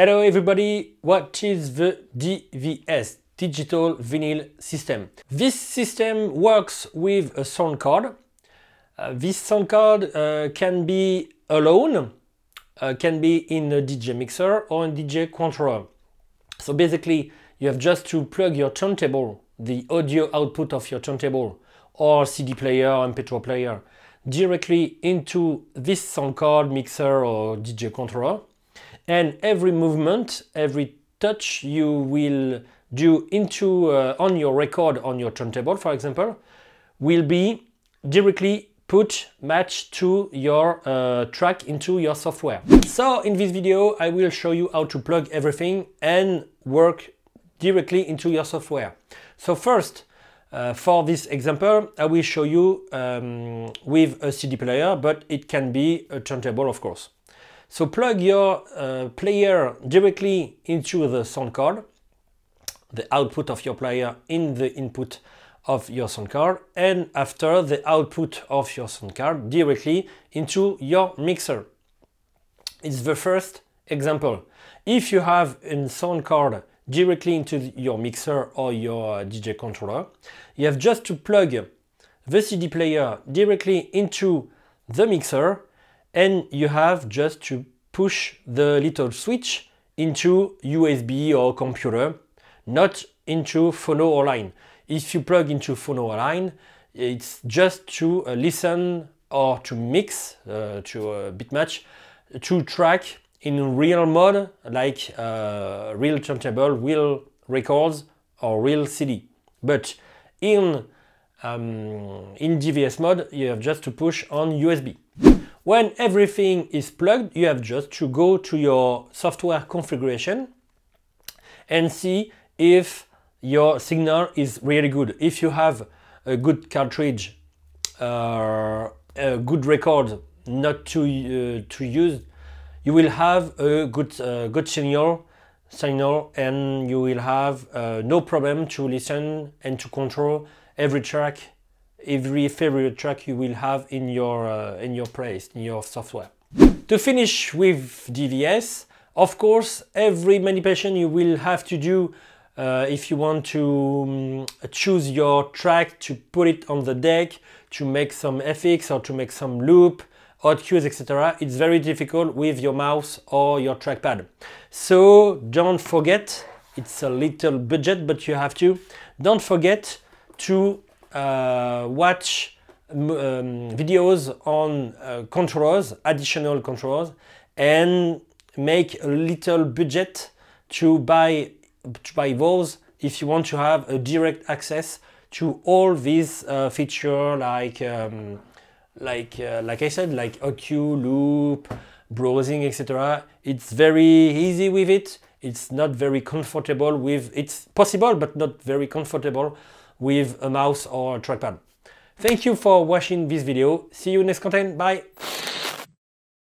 Hello everybody, what is the DVS, Digital Vinyl System? This system works with a sound card. Uh, this sound card uh, can be alone, uh, can be in a DJ mixer or a DJ controller. So basically, you have just to plug your turntable, the audio output of your turntable, or CD player, mp 3 player, directly into this sound card, mixer or DJ controller and every movement, every touch you will do into uh, on your record on your turntable, for example, will be directly put matched to your uh, track into your software. So in this video, I will show you how to plug everything and work directly into your software. So first, uh, for this example, I will show you um, with a CD player, but it can be a turntable, of course. So plug your uh, player directly into the sound card, the output of your player in the input of your sound card, and after the output of your sound card directly into your mixer. It's the first example. If you have a sound card directly into your mixer or your uh, DJ controller, you have just to plug the CD player directly into the mixer and you have just to push the little switch into USB or computer, not into phono or line. If you plug into phono or line, it's just to uh, listen or to mix, uh, to uh, match, to track in real mode, like uh, real turntable, real records, or real CD. But in, um, in DVS mode, you have just to push on USB. When everything is plugged, you have just to go to your software configuration and see if your signal is really good. If you have a good cartridge, uh, a good record not to, uh, to use, you will have a good, uh, good signal signal and you will have uh, no problem to listen and to control every track every favorite track you will have in your, uh, in your place, in your software. To finish with DVS, of course, every manipulation you will have to do uh, if you want to um, choose your track to put it on the deck, to make some FX or to make some loop, odd cues, etc. It's very difficult with your mouse or your trackpad. So don't forget, it's a little budget, but you have to, don't forget to uh, watch um, videos on uh, controllers, additional controllers, and make a little budget to buy, to buy those if you want to have a direct access to all these uh, features like um, like uh, like I said like OQ loop browsing etc it's very easy with it it's not very comfortable with it's possible but not very comfortable with a mouse or a trackpad. Thank you for watching this video. See you next content. Bye.